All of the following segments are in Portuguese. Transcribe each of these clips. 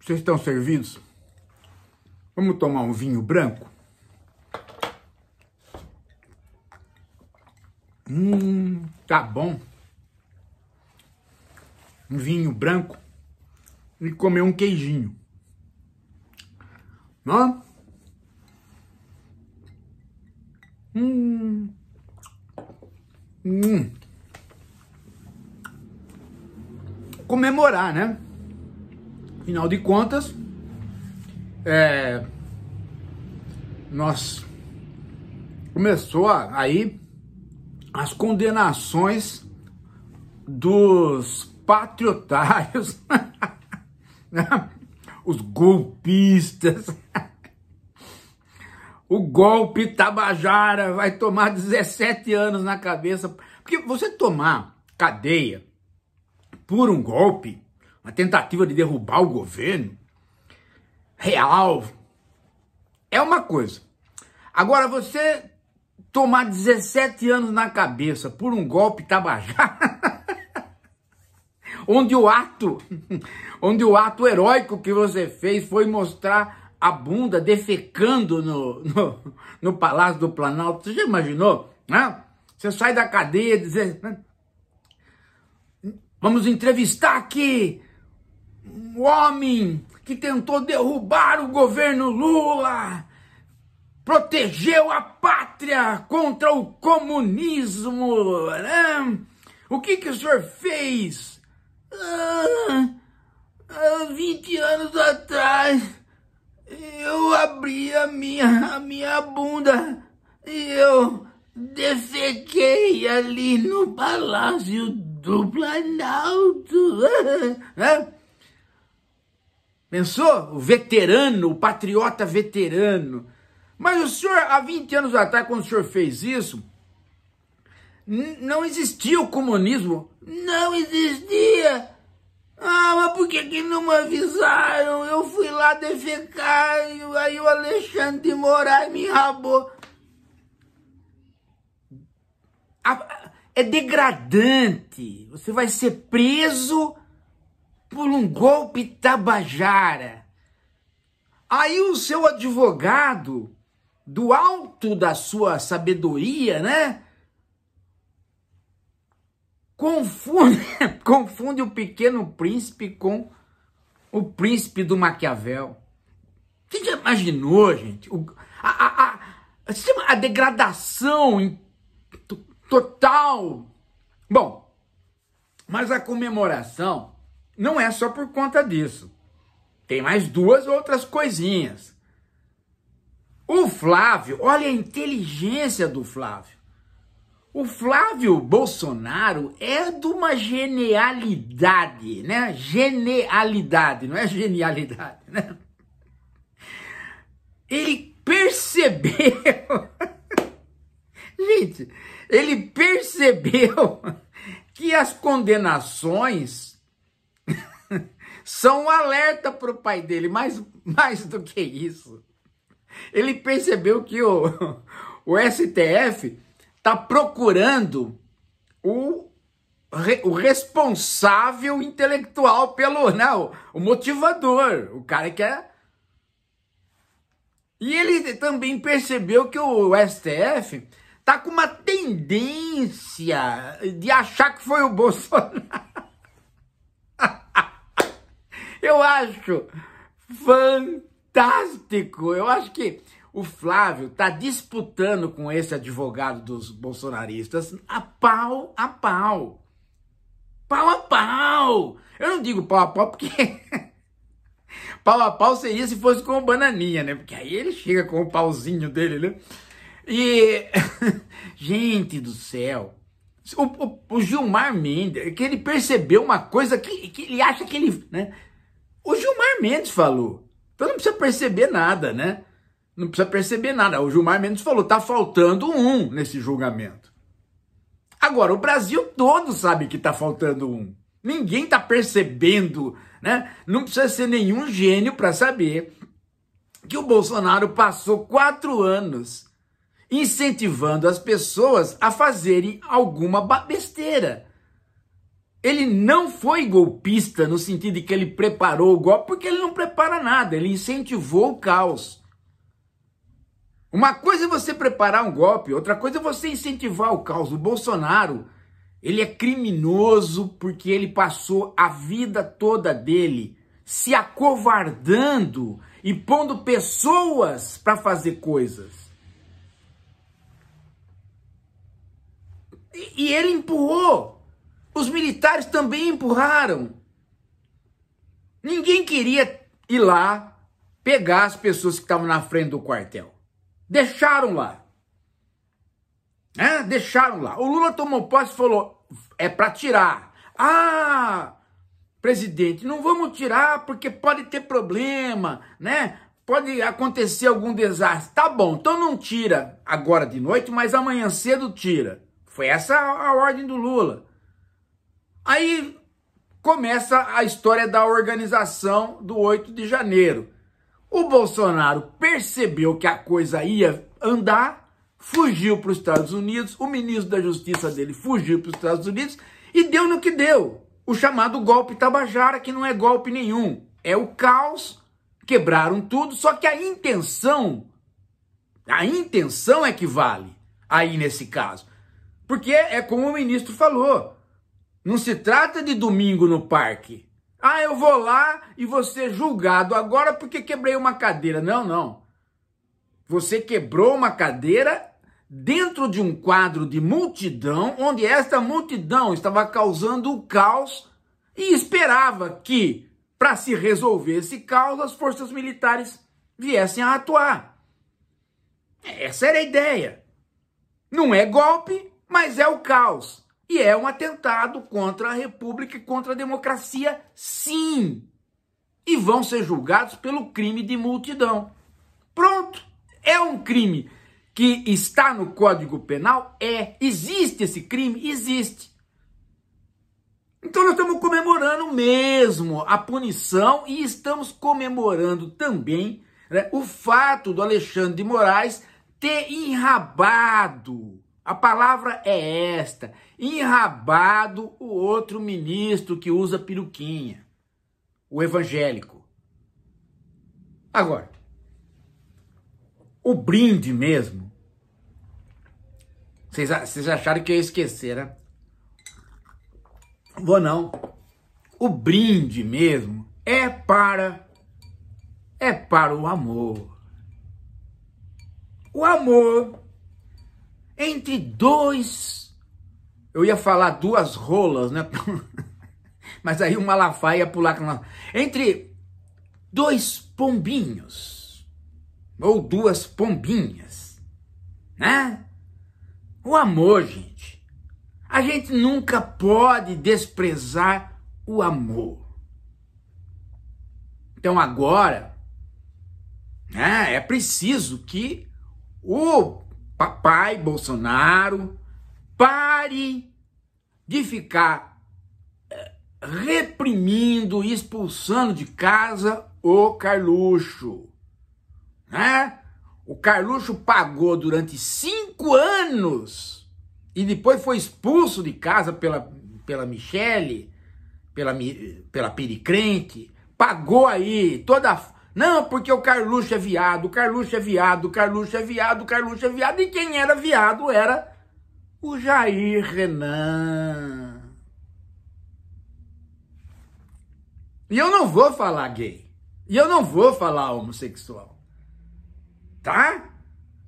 Vocês estão servidos? Vamos tomar um vinho branco? Hum, tá bom. Um vinho branco e comer um queijinho. Não? Hum. Hum. Comemorar, né? Afinal de contas, é, nós começou aí as condenações dos patriotários, né? os golpistas. O golpe Tabajara vai tomar 17 anos na cabeça. Porque você tomar cadeia por um golpe uma tentativa de derrubar o governo real, é uma coisa. Agora, você tomar 17 anos na cabeça por um golpe tabajara, onde o ato, onde o ato heróico que você fez foi mostrar a bunda defecando no, no, no Palácio do Planalto, você já imaginou? Né? Você sai da cadeia dizer vamos entrevistar aqui um homem que tentou derrubar o governo Lula, protegeu a pátria contra o comunismo. Né? O que, que o senhor fez? Ah, há 20 anos atrás, eu abri a minha, a minha bunda e eu defequei ali no Palácio do Planalto. né? Pensou? O veterano, o patriota veterano. Mas o senhor, há 20 anos atrás, quando o senhor fez isso, não existia o comunismo. Não existia. Ah, mas por que, que não me avisaram? Eu fui lá defecar, e aí o Alexandre de Moraes me rabou. É degradante. Você vai ser preso por um golpe tabajara. Aí o seu advogado, do alto da sua sabedoria, né? Confunde, confunde o pequeno príncipe com o príncipe do Maquiavel. Você já imaginou, gente? O, a, a, a, assim, a degradação total. Bom, mas a comemoração não é só por conta disso. Tem mais duas outras coisinhas. O Flávio, olha a inteligência do Flávio. O Flávio Bolsonaro é de uma genialidade, né? Genialidade, não é genialidade, né? Ele percebeu. Gente, ele percebeu que as condenações são um alerta para o pai dele, mas mais do que isso. Ele percebeu que o, o STF está procurando o, o responsável intelectual pelo. Não, né, o motivador, o cara que é. E ele também percebeu que o STF tá com uma tendência de achar que foi o Bolsonaro acho fantástico. Eu acho que o Flávio está disputando com esse advogado dos bolsonaristas a pau a pau. Pau a pau! Eu não digo pau a pau porque. pau a pau seria se fosse com o bananinha, né? Porque aí ele chega com o pauzinho dele, né? E. Gente do céu! O, o, o Gilmar Mendes, que ele percebeu uma coisa que, que ele acha que ele. Né? O Gilmar Mendes falou. Então não precisa perceber nada, né? Não precisa perceber nada. O Gilmar Mendes falou, tá faltando um nesse julgamento. Agora, o Brasil todo sabe que tá faltando um. Ninguém tá percebendo, né? Não precisa ser nenhum gênio para saber que o Bolsonaro passou quatro anos incentivando as pessoas a fazerem alguma besteira ele não foi golpista no sentido de que ele preparou o golpe, porque ele não prepara nada, ele incentivou o caos. Uma coisa é você preparar um golpe, outra coisa é você incentivar o caos. O Bolsonaro, ele é criminoso porque ele passou a vida toda dele se acovardando e pondo pessoas para fazer coisas. E, e ele empurrou os militares também empurraram. Ninguém queria ir lá pegar as pessoas que estavam na frente do quartel. Deixaram lá. É, deixaram lá. O Lula tomou posse e falou: é para tirar. Ah, presidente, não vamos tirar porque pode ter problema, né? Pode acontecer algum desastre. Tá bom, então não tira agora de noite, mas amanhã cedo tira. Foi essa a ordem do Lula. Aí começa a história da organização do 8 de janeiro. O Bolsonaro percebeu que a coisa ia andar, fugiu para os Estados Unidos, o ministro da Justiça dele fugiu para os Estados Unidos e deu no que deu. O chamado golpe Tabajara, que não é golpe nenhum, é o caos, quebraram tudo, só que a intenção, a intenção é que vale aí nesse caso. Porque é como o ministro falou, não se trata de domingo no parque. Ah, eu vou lá e vou ser julgado agora porque quebrei uma cadeira. Não, não. Você quebrou uma cadeira dentro de um quadro de multidão, onde esta multidão estava causando o caos e esperava que, para se resolver esse caos, as forças militares viessem a atuar. Essa era a ideia. Não é golpe, mas é o caos. E é um atentado contra a República e contra a democracia, sim. E vão ser julgados pelo crime de multidão. Pronto, é um crime que está no Código Penal? É. Existe esse crime? Existe. Então nós estamos comemorando mesmo a punição e estamos comemorando também né, o fato do Alexandre de Moraes ter enrabado a palavra é esta: enrabado o outro ministro que usa peruquinha, o evangélico. Agora, o brinde mesmo. Vocês, acharam que eu ia esquecer, né? Vou não. O brinde mesmo é para é para o amor. O amor entre dois. Eu ia falar duas rolas, né? Mas aí o Malafaia ia pular. Entre dois pombinhos. Ou duas pombinhas. Né? O amor, gente. A gente nunca pode desprezar o amor. Então agora, né, é preciso que o papai Bolsonaro pare de ficar eh, reprimindo, expulsando de casa o Carluxo, né? O Carluxo pagou durante cinco anos e depois foi expulso de casa pela, pela Michele, pela, pela Piricrente, pagou aí toda não, porque o Carluxo é viado, o Carluxo é viado, o Carluxo é viado, o Carluxo é viado. E quem era viado era o Jair Renan. E eu não vou falar gay. E eu não vou falar homossexual. Tá?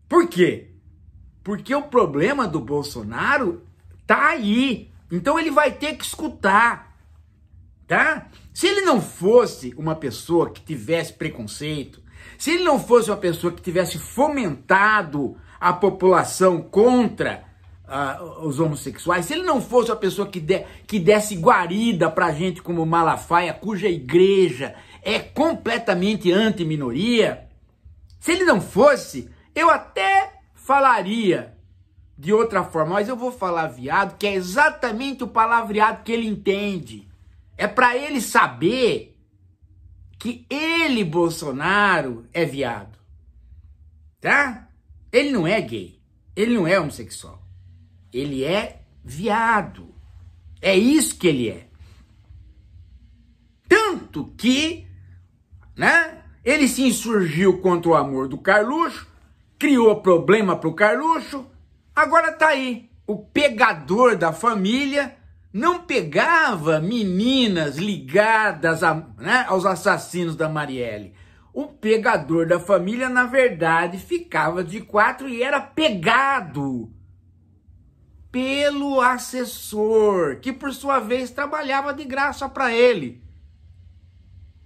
Por quê? Porque o problema do Bolsonaro tá aí. Então ele vai ter que escutar. Tá? Se ele não fosse uma pessoa que tivesse preconceito, se ele não fosse uma pessoa que tivesse fomentado a população contra uh, os homossexuais, se ele não fosse uma pessoa que, de, que desse guarida para gente como Malafaia, cuja igreja é completamente anti-minoria, se ele não fosse, eu até falaria de outra forma, mas eu vou falar viado, que é exatamente o palavreado que ele entende. É para ele saber que ele, Bolsonaro, é viado. Tá? Ele não é gay. Ele não é homossexual. Ele é viado. É isso que ele é. Tanto que, né? Ele se insurgiu contra o amor do Carluxo, criou problema pro Carluxo, agora tá aí o pegador da família não pegava meninas ligadas a, né, aos assassinos da Marielle. O pegador da família, na verdade, ficava de quatro e era pegado pelo assessor, que por sua vez trabalhava de graça para ele.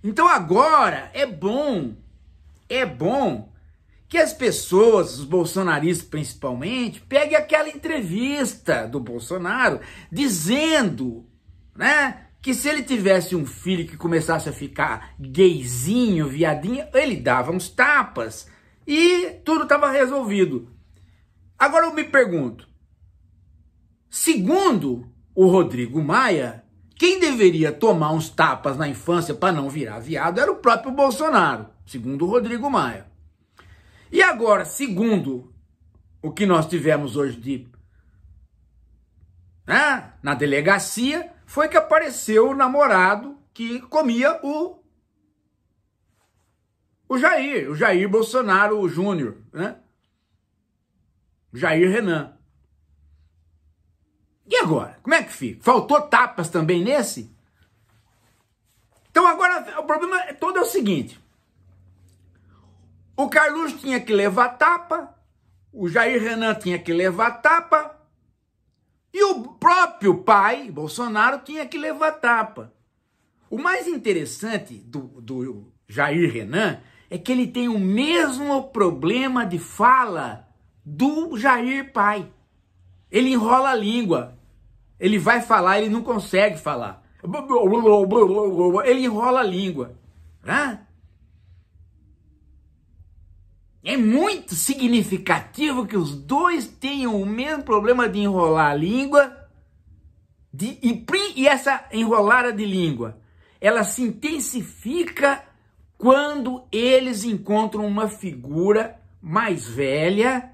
Então agora é bom, é bom que as pessoas, os bolsonaristas principalmente, peguem aquela entrevista do Bolsonaro dizendo, né, que se ele tivesse um filho que começasse a ficar gayzinho, viadinho, ele dava uns tapas e tudo estava resolvido. Agora eu me pergunto, segundo o Rodrigo Maia, quem deveria tomar uns tapas na infância para não virar viado era o próprio Bolsonaro, segundo o Rodrigo Maia. E agora, segundo o que nós tivemos hoje de né, na delegacia, foi que apareceu o namorado que comia o o Jair, o Jair Bolsonaro Júnior, né? Jair Renan. E agora? Como é que fica? Faltou tapas também nesse? Então agora o problema é todo é o seguinte. O Carlos tinha que levar tapa, o Jair Renan tinha que levar tapa, e o próprio pai, Bolsonaro, tinha que levar tapa. O mais interessante do, do Jair Renan é que ele tem o mesmo problema de fala do Jair pai. Ele enrola a língua. Ele vai falar, ele não consegue falar. Ele enrola a língua. Né? É muito significativo que os dois tenham o mesmo problema de enrolar a língua de, e, e essa enrolada de língua. Ela se intensifica quando eles encontram uma figura mais velha,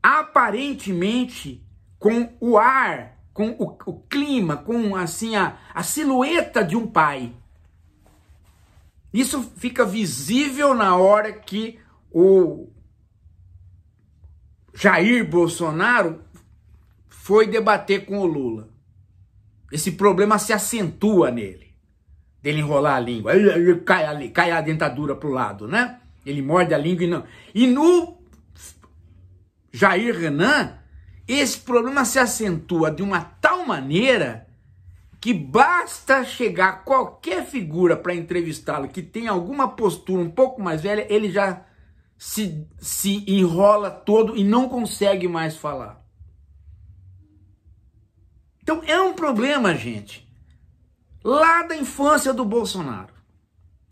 aparentemente com o ar, com o, o clima, com assim a, a silhueta de um pai. Isso fica visível na hora que o Jair Bolsonaro foi debater com o Lula. Esse problema se acentua nele, dele enrolar a língua. Ele cai, ali, cai a dentadura pro lado, né? Ele morde a língua e não. E no Jair Renan, esse problema se acentua de uma tal maneira que basta chegar qualquer figura para entrevistá-lo que tem alguma postura um pouco mais velha, ele já se, se enrola todo e não consegue mais falar. Então é um problema, gente, lá da infância do Bolsonaro.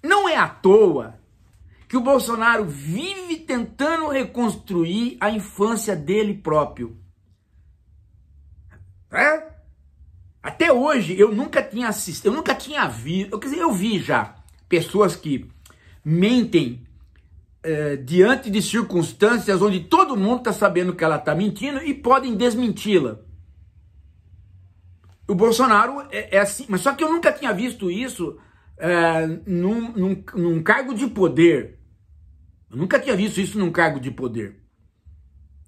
Não é à toa que o Bolsonaro vive tentando reconstruir a infância dele próprio. É? Até hoje eu nunca tinha assistido, eu nunca tinha visto, eu, quer dizer, eu vi já pessoas que mentem é, diante de circunstâncias onde todo mundo está sabendo que ela está mentindo e podem desmenti-la. O Bolsonaro é, é, assim, mas só que eu nunca tinha visto isso é, num, num, num cargo de poder. Eu nunca tinha visto isso num cargo de poder.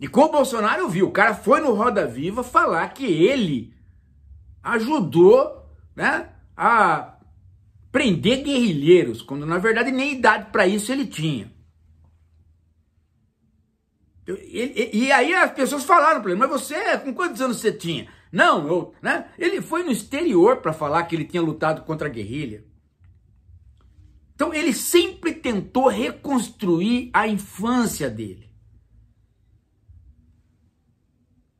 E com o Bolsonaro eu vi, o cara foi no Roda Viva falar que ele ajudou né, a prender guerrilheiros, quando na verdade nem idade para isso ele tinha e, aí as pessoas falaram para ele, mas você, com quantos anos você tinha? Não, eu, né? Ele foi no exterior para falar que ele tinha lutado contra a guerrilha. Então ele sempre tentou reconstruir a infância dele.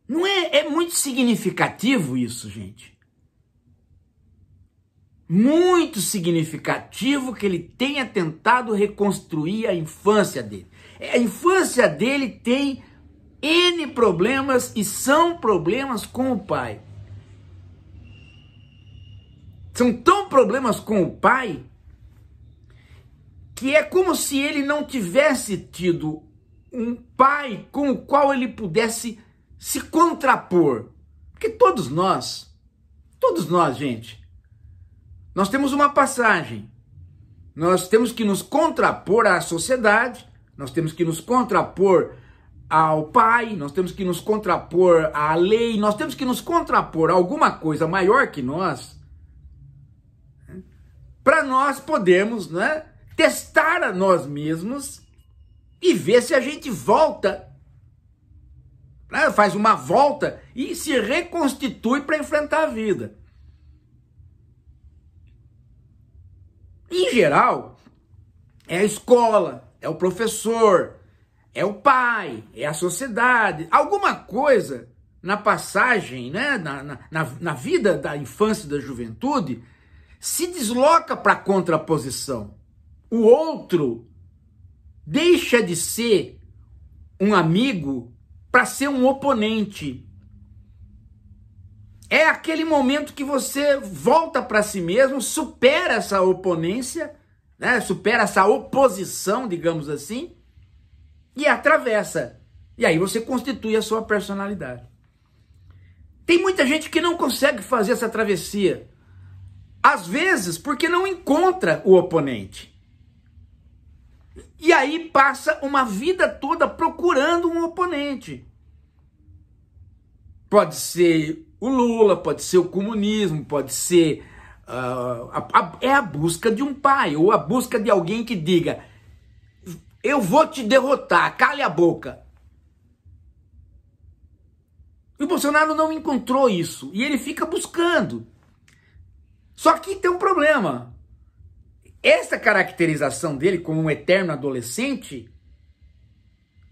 Não é, é muito significativo isso, gente. Muito significativo que ele tenha tentado reconstruir a infância dele. A infância dele tem N problemas e são problemas com o pai. São tão problemas com o pai que é como se ele não tivesse tido um pai com o qual ele pudesse se contrapor. Porque todos nós, todos nós, gente, nós temos uma passagem. Nós temos que nos contrapor à sociedade, nós temos que nos contrapor ao Pai, nós temos que nos contrapor à lei, nós temos que nos contrapor a alguma coisa maior que nós, né? para nós podermos né, testar a nós mesmos e ver se a gente volta, né, faz uma volta e se reconstitui para enfrentar a vida. Em geral, é a escola, é o professor, é o pai, é a sociedade. Alguma coisa na passagem, né, na, na, na vida da infância e da juventude, se desloca para a contraposição. O outro deixa de ser um amigo para ser um oponente. É aquele momento que você volta para si mesmo, supera essa oponência né? supera essa oposição, digamos assim, e atravessa. E aí você constitui a sua personalidade. Tem muita gente que não consegue fazer essa travessia. Às vezes, porque não encontra o oponente. E aí passa uma vida toda procurando um oponente. Pode ser o Lula, pode ser o comunismo, pode ser ah, é a busca de um pai, ou a busca de alguém que diga: Eu vou te derrotar, cale a boca. E o Bolsonaro não encontrou isso, e ele fica buscando. Só que tem um problema. Essa caracterização dele como um eterno adolescente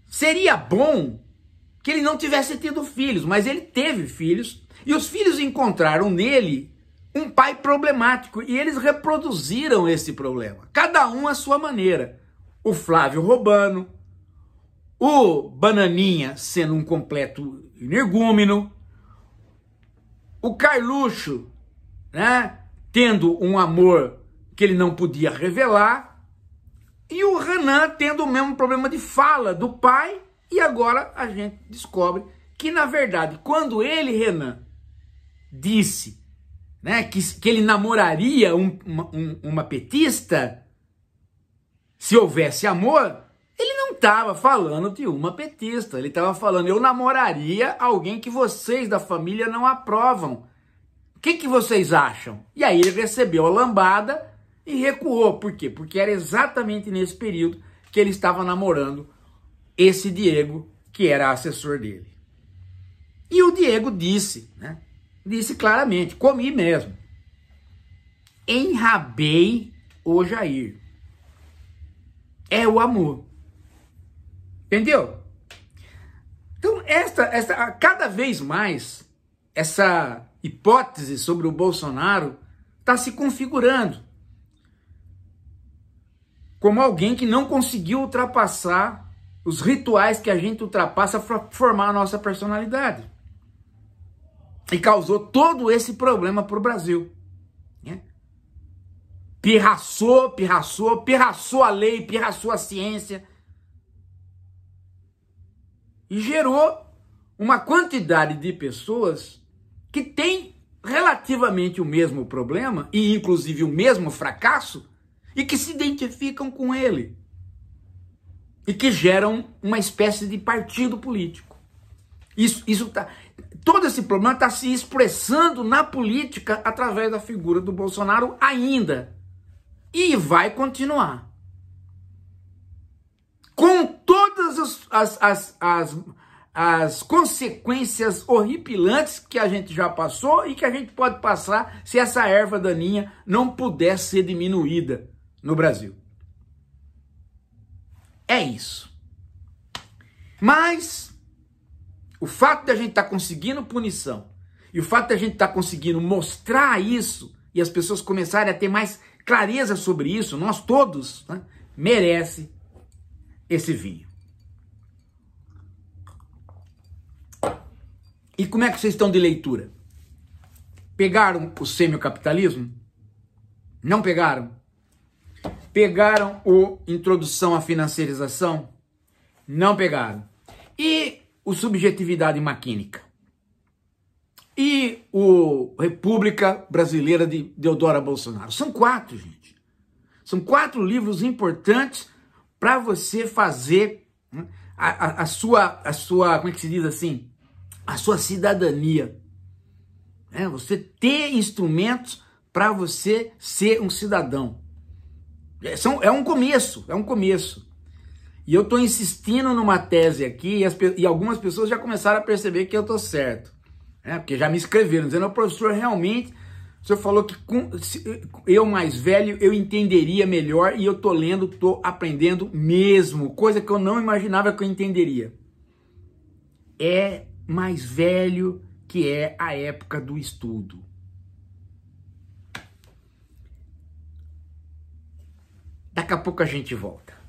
seria bom que ele não tivesse tido filhos, mas ele teve filhos, e os filhos encontraram nele um pai problemático e eles reproduziram esse problema, cada um à sua maneira. O Flávio roubando, o Bananinha sendo um completo energúmeno, o Carluxo, né, tendo um amor que ele não podia revelar, e o Renan tendo o mesmo problema de fala do pai, e agora a gente descobre que na verdade, quando ele, Renan, disse né, que, que ele namoraria um, uma, um, uma petista, se houvesse amor, ele não estava falando de uma petista, ele estava falando, eu namoraria alguém que vocês da família não aprovam. O que, que vocês acham? E aí ele recebeu a lambada e recuou. Por quê? Porque era exatamente nesse período que ele estava namorando esse Diego, que era assessor dele. E o Diego disse, né? disse claramente, comi mesmo. Enrabei o Jair. É o amor. Entendeu? Então, esta, esta, cada vez mais, essa hipótese sobre o Bolsonaro está se configurando como alguém que não conseguiu ultrapassar os rituais que a gente ultrapassa para formar a nossa personalidade e causou todo esse problema para o Brasil. Né? Pirraçou, pirraçou, pirraçou a lei, pirraçou a ciência. E gerou uma quantidade de pessoas que tem relativamente o mesmo problema e inclusive o mesmo fracasso e que se identificam com ele e que geram uma espécie de partido político. Isso, isso tá todo esse problema está se expressando na política através da figura do Bolsonaro ainda. E vai continuar. Com todas as, as, as, as, as consequências horripilantes que a gente já passou e que a gente pode passar se essa erva daninha não puder ser diminuída no Brasil. É isso. Mas o fato de a gente estar tá conseguindo punição e o fato de a gente estar tá conseguindo mostrar isso e as pessoas começarem a ter mais clareza sobre isso, nós todos, né, merece esse vinho. E como é que vocês estão de leitura? Pegaram o semi-capitalismo? Não pegaram? Pegaram o Introdução à Financiarização? Não pegaram. E o Subjetividade Maquínica. E o República Brasileira de Deodora Bolsonaro. São quatro, gente. São quatro livros importantes para você fazer né, a, a, a, sua, a sua, como é que se diz assim? A sua cidadania. É, você ter instrumentos para você ser um cidadão. É, são, é um começo, é um começo. E eu estou insistindo numa tese aqui e, as, e, algumas pessoas já começaram a perceber que eu estou certo. Né? Porque já me escreveram, dizendo, professor, realmente, o senhor falou que com, se, eu mais velho, eu entenderia melhor e eu estou lendo, estou aprendendo mesmo. Coisa que eu não imaginava que eu entenderia. É mais velho que é a época do estudo. Daqui a pouco a gente volta.